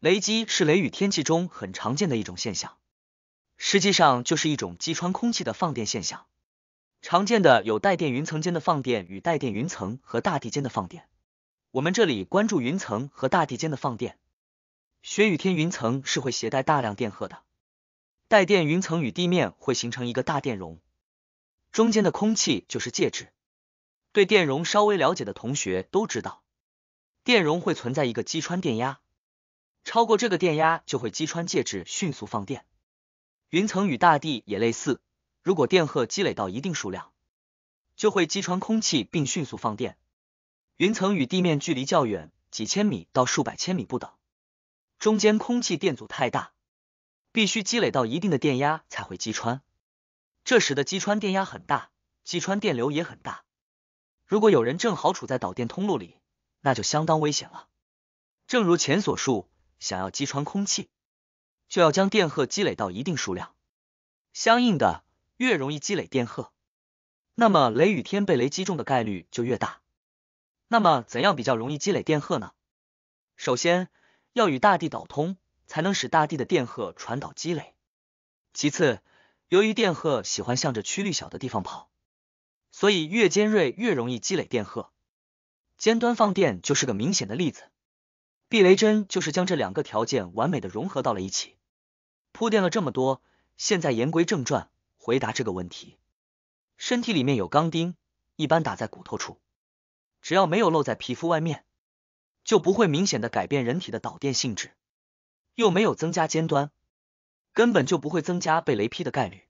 雷击是雷雨天气中很常见的一种现象，实际上就是一种击穿空气的放电现象。常见的有带电云层间的放电与带电云层和大地间的放电。我们这里关注云层和大地间的放电。雪雨天云层是会携带大量电荷的，带电云层与地面会形成一个大电容，中间的空气就是介质。对电容稍微了解的同学都知道，电容会存在一个击穿电压。超过这个电压就会击穿介质，迅速放电。云层与大地也类似，如果电荷积累到一定数量，就会击穿空气并迅速放电。云层与地面距离较远，几千米到数百千米不等，中间空气电阻太大，必须积累到一定的电压才会击穿。这使得击穿电压很大，击穿电流也很大。如果有人正好处在导电通路里，那就相当危险了。正如前所述。想要击穿空气，就要将电荷积累到一定数量。相应的，越容易积累电荷，那么雷雨天被雷击中的概率就越大。那么，怎样比较容易积累电荷呢？首先，要与大地导通，才能使大地的电荷传导积累。其次，由于电荷喜欢向着曲率小的地方跑，所以越尖锐越容易积累电荷。尖端放电就是个明显的例子。避雷针就是将这两个条件完美的融合到了一起，铺垫了这么多，现在言归正传，回答这个问题：身体里面有钢钉，一般打在骨头处，只要没有露在皮肤外面，就不会明显的改变人体的导电性质，又没有增加尖端，根本就不会增加被雷劈的概率。